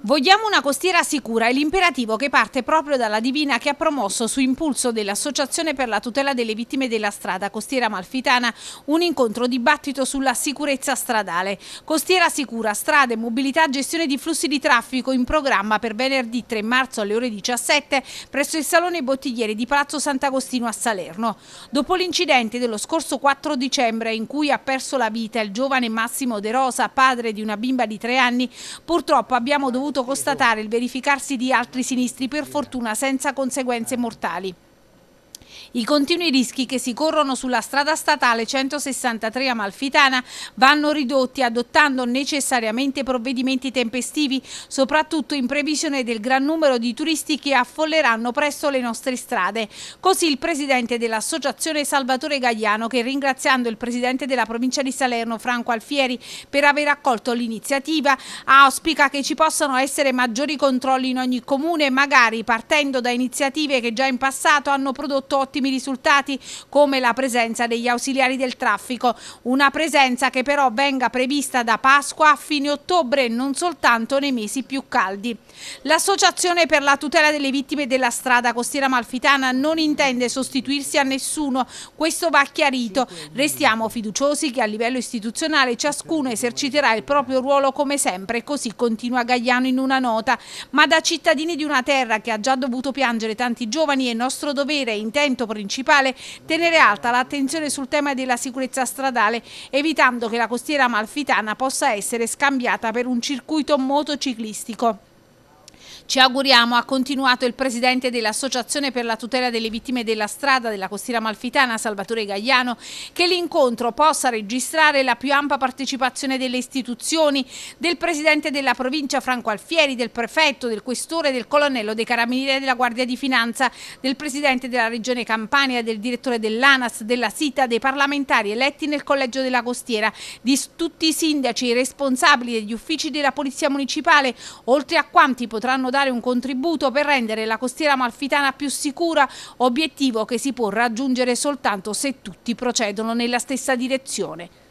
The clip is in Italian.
Vogliamo una costiera sicura è l'imperativo che parte proprio dalla Divina che ha promosso su impulso dell'Associazione per la tutela delle vittime della strada Costiera Malfitana un incontro dibattito sulla sicurezza stradale. Costiera sicura, strade, mobilità, gestione di flussi di traffico in programma per venerdì 3 marzo alle ore 17 presso il Salone Bottiglieri di Palazzo Sant'Agostino a Salerno. Dopo l'incidente dello scorso 4 dicembre in cui ha perso la vita il giovane Massimo De Rosa, padre di una bimba di tre anni, purtroppo abbiamo dovuto dovuto constatare il verificarsi di altri sinistri, per fortuna senza conseguenze mortali. I continui rischi che si corrono sulla strada statale 163 Amalfitana vanno ridotti adottando necessariamente provvedimenti tempestivi, soprattutto in previsione del gran numero di turisti che affolleranno presto le nostre strade. Così il presidente dell'associazione Salvatore Gagliano che ringraziando il presidente della provincia di Salerno Franco Alfieri per aver accolto l'iniziativa auspica che ci possano essere maggiori controlli in ogni comune magari partendo da iniziative che già in passato hanno prodotto ottimi risultati come la presenza degli ausiliari del traffico, una presenza che però venga prevista da Pasqua a fine ottobre e non soltanto nei mesi più caldi. L'Associazione per la tutela delle vittime della strada costiera malfitana non intende sostituirsi a nessuno, questo va chiarito. Restiamo fiduciosi che a livello istituzionale ciascuno eserciterà il proprio ruolo come sempre, così continua Gagliano in una nota, ma da cittadini di una terra che ha già dovuto piangere tanti giovani è nostro dovere intendere intervento principale tenere alta l'attenzione sul tema della sicurezza stradale, evitando che la costiera malfitana possa essere scambiata per un circuito motociclistico. Ci auguriamo, ha continuato il presidente dell'Associazione per la tutela delle vittime della strada della costiera malfitana, Salvatore Gagliano, che l'incontro possa registrare la più ampia partecipazione delle istituzioni, del presidente della provincia Franco Alfieri, del prefetto, del questore, del colonnello dei carabinieri della Guardia di Finanza, del presidente della regione Campania, del direttore dell'ANAS, della SITA, dei parlamentari eletti nel collegio della costiera, di tutti i sindaci, i responsabili degli uffici della Polizia Municipale, oltre a quanti potranno potranno dare un contributo per rendere la costiera malfitana più sicura, obiettivo che si può raggiungere soltanto se tutti procedono nella stessa direzione.